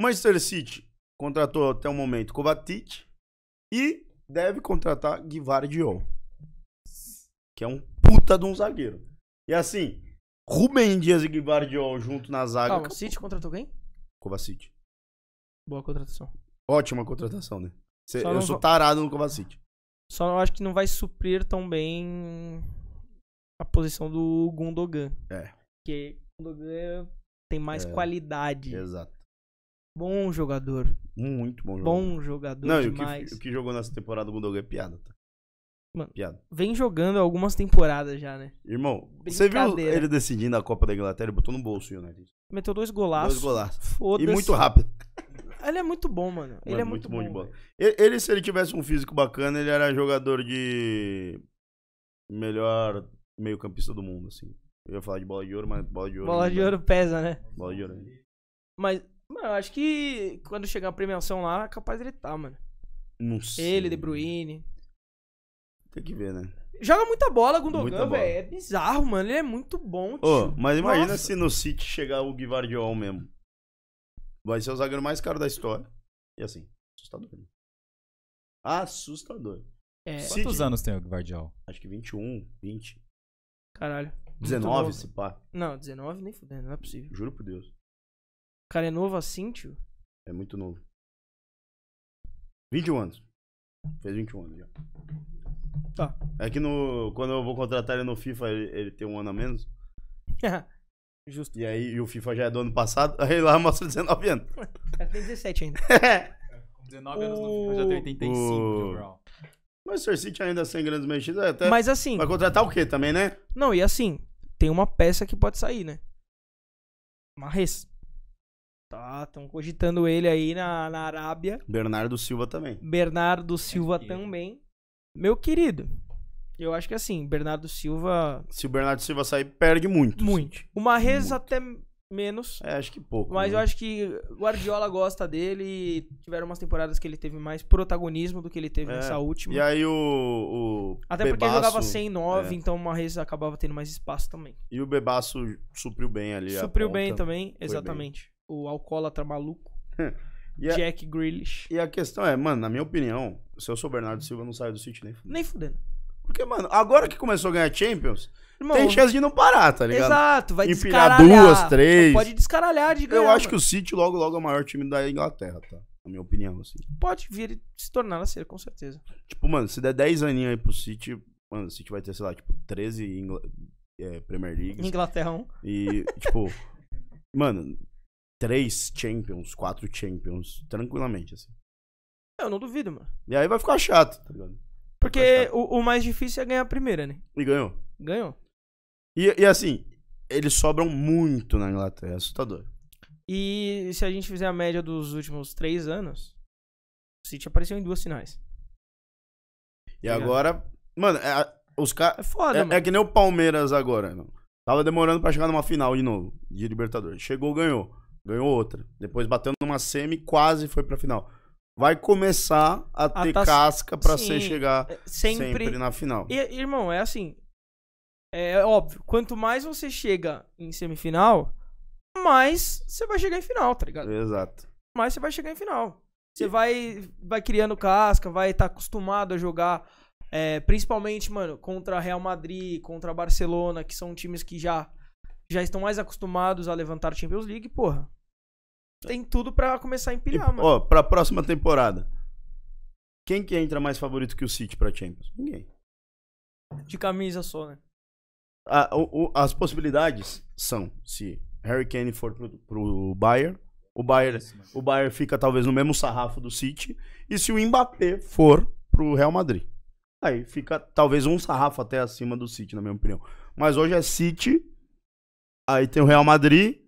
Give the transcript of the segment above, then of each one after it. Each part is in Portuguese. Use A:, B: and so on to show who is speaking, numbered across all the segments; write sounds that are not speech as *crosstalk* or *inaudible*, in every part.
A: Manchester City contratou até o momento Kovacic e deve contratar Guivardiol, que é um puta de um zagueiro. E assim, Rubem Dias e Guivardiol junto na zaga. Calma,
B: City contratou quem? Kovacic. Boa contratação.
A: Ótima contratação, né? Cê, eu sou tarado no Kovacic.
B: Só não acho que não vai suprir tão bem a posição do Gundogan. É. Porque o Gundogan tem mais é. qualidade. Exato. Bom jogador. Muito bom jogador. Bom jogador Não, demais. O que, o
A: que jogou nessa temporada o Gundogan é piada, tá? Mano, piada.
B: Vem jogando algumas temporadas já, né? Irmão, você viu ele
A: decidindo a Copa da Inglaterra e botou no bolso o
B: Meteu dois golaços. Dois golaços. E muito rápido. Ele é muito bom, mano. Ele é muito, muito
A: bom. de bola. Ele, ele, se ele tivesse um físico bacana, ele era jogador de melhor meio-campista do mundo, assim. Eu ia falar de bola de ouro, mas bola de ouro. Bola de ouro pesa, né? Bola de ouro. Né?
B: Mas Mano, eu acho que quando chegar a premiação lá, é capaz dele tá, mano.
A: Não sei. Ele,
B: De Bruyne.
A: Tem que ver, né?
B: Joga muita bola, Gundogan, velho. É bizarro, mano. Ele é muito bom, tio. Ô, mas imagina Nossa. se
A: no City chegar o Guivardiol mesmo. Vai ser o zagueiro mais caro da história. E assim, assustador. Né? Assustador. É. City, Quantos anos tem o Guivardiol? Acho que 21, 20. Caralho. 19, se pá.
B: Não, 19 nem fudendo, não é possível. Juro por Deus cara é novo assim, tio?
A: É muito novo. 21 anos. Fez 21 anos já. Tá. É que no, quando eu vou contratar ele no FIFA, ele, ele tem um ano a menos. *laughs* Justo. E aí e o FIFA já é do ano passado, *laughs* aí lá mostra 19 anos. *laughs* tem 17 ainda. 19 anos no FIFA, já tem 85 o... overall. Mas o Sir ainda sem grandes mexidas, até. Mas assim. Vai contratar o quê também, né?
B: Não, e assim, tem uma peça que pode sair, né? Marres. Tá, estão cogitando ele aí na, na Arábia.
A: Bernardo Silva também.
B: Bernardo Silva é também. Meu querido, eu acho que assim, Bernardo Silva. Se o Bernardo Silva sair, perde
A: muito. Muito. O
B: Marrez até menos. É, acho que pouco. Mas né? eu acho que Guardiola gosta dele. Tiveram umas temporadas que ele teve mais protagonismo do que ele teve é. nessa última. E aí o. o Até Bebaço, porque ele jogava 109, é. então o Marrez acabava tendo mais espaço também.
A: E o Bebaço supriu bem ali. Supriu bem também, exatamente.
B: Bem o alcoólatra maluco.
A: *laughs* a, Jack Grealish. E a questão é, mano, na minha opinião, se eu sou Bernardo Silva, não saio do City nem fudendo. Nem fudendo. Porque, mano, agora que começou a ganhar Champions, Irmão, tem chance de não parar, tá ligado? Exato, vai Empinar descaralhar. duas, três. Pode
B: descaralhar de ganhar. Eu acho mano. que o
A: City logo, logo é o maior time da Inglaterra, tá? Na minha opinião, assim.
B: Pode vir se tornar a ser, com certeza.
A: Tipo, mano, se der 10 aninhos aí pro City, mano, o City vai ter, sei lá, tipo, 13 Ingl... é, Premier League. Inglaterra 1. E, tipo, *laughs* mano, três Champions, quatro Champions, tranquilamente, assim.
B: É, eu não duvido, mano.
A: E aí vai ficar chato, tá ligado? Porque O, o, mais difícil é ganhar a primeira, né? E ganhou. Ganhou. E, e assim, eles sobram muito na Inglaterra, é assustador.
B: E se a gente fizer a média dos últimos três anos, o City apareceu em duas finais. E tá agora,
A: mano, é, os caras. É foda, é, é mano. É que nem o Palmeiras agora, mano. Tava demorando para chegar numa final de novo, de Libertadores. Chegou, ganhou ganhou outra. Depois bateu numa semi, quase foi pra final. Vai começar a, a ter tá... casca pra Sim, você chegar é, sempre... sempre, na final. E,
B: irmão, é assim. É óbvio, quanto mais você chega em semifinal, mais você vai chegar em final, tá ligado? Exato. Mais você vai chegar em final. Você vai, vai criando casca, vai estar tá acostumado a jogar, é, principalmente, mano, contra Real Madrid, contra Barcelona, que são times que já já estão mais acostumados a levantar Champions League, porra. Tem tudo para começar a empilhar, e, mano. Ó,
A: pra próxima temporada. Quem que entra mais favorito que o City pra Champions? Ninguém.
B: De camisa só, né?
A: A, o, o, as possibilidades são se Harry Kane for pro, pro Bayern, o Bayern, o Bayern fica talvez no mesmo sarrafo do City, e se o Mbappé for pro Real Madrid. Aí fica talvez um sarrafo até acima do City, na minha opinião. Mas hoje é City, aí tem o Real Madrid,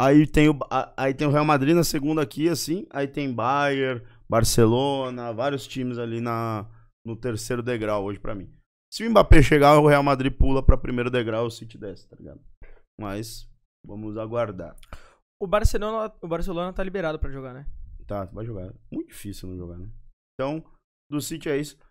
A: aí tem o, aí tem o Real Madrid na segunda aqui, assim, aí tem Bayern, Barcelona, vários times ali na, no terceiro degrau hoje para mim. Se o Mbappé chegar, o Real Madrid pula para primeiro degrau, o City desce, tá ligado? Mas vamos aguardar.
B: O Barcelona, o Barcelona tá liberado para jogar, né?
A: Tá, vai jogar. Muito difícil não jogar, né? Então, do City é isso.